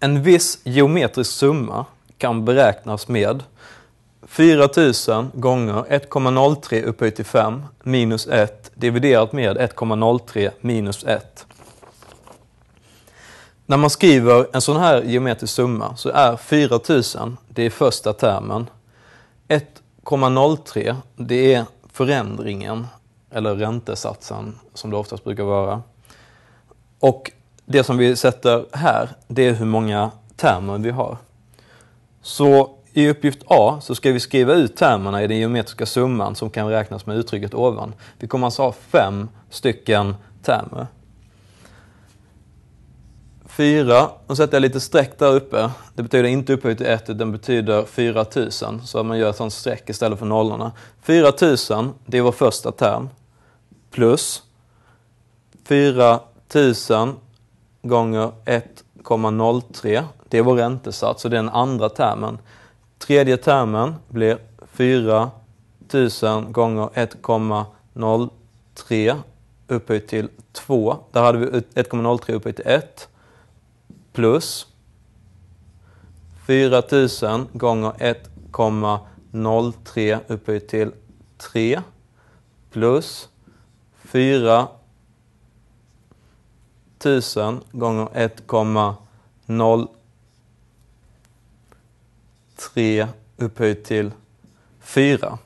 En viss geometrisk summa kan beräknas med 4000 gånger 1,03 upphöjt till 5 minus 1 dividerat med 1,03 minus 1. När man skriver en sån här geometrisk summa så är 4000 det är första termen. 1,03 det är förändringen eller räntesatsen som det oftast brukar vara. Och det som vi sätter här, det är hur många termer vi har. Så i uppgift A så ska vi skriva ut termerna i den geometriska summan som kan räknas med uttrycket ovan. Vi kommer alltså ha fem stycken termer. Fyra, nu sätter jag lite streck där uppe. Det betyder inte upphöjt till 1, utan betyder 4000. Så man gör ett sånt streck istället för nollorna. 4000, det är vår första term. Plus 4000 gånger 1,03. Det är vår räntesats och det är den andra termen. Tredje termen blir 4 000 gånger 1,03 upphöjt till 2. Där hade vi 1,03 upphöjt till 1 plus 4 000 gånger 1,03 upphöjt till 3 plus 4 1000 gånger 1,03 upphöjt till 4.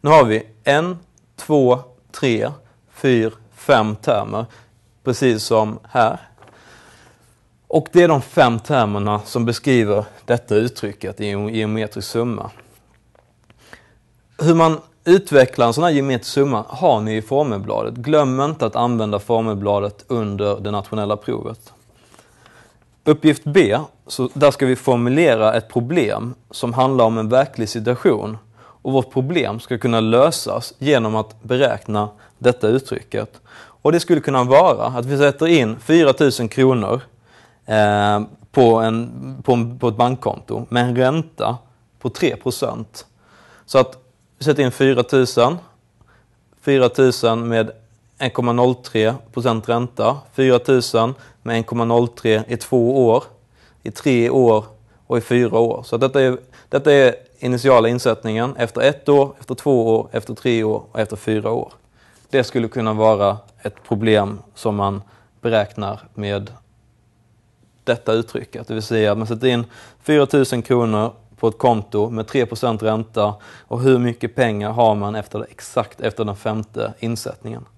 Nu har vi en, två, tre, fyra, fem termer, precis som här. Och det är de fem termerna som beskriver detta uttrycket i en geometrisk summa. Hur man utveckla en sån här geometrisk summa har ni i formelbladet. Glöm inte att använda formelbladet under det nationella provet. Uppgift B, så där ska vi formulera ett problem som handlar om en verklig situation. Och vårt problem ska kunna lösas genom att beräkna detta uttrycket. Och det skulle kunna vara att vi sätter in 4000 kronor eh, på, en, på, en, på ett bankkonto med en ränta på 3 procent. Så att vi sätter in 4 000 med 1,03 procent ränta. 000 med 1,03 i två år, i tre år och i fyra år. Så detta är, detta är initiala insättningen efter ett år, efter två år, efter tre år och efter fyra år. Det skulle kunna vara ett problem som man beräknar med detta uttrycket, det vill säga att man sätter in 4 000 kronor på ett konto med 3 ränta och hur mycket pengar har man efter, exakt efter den femte insättningen.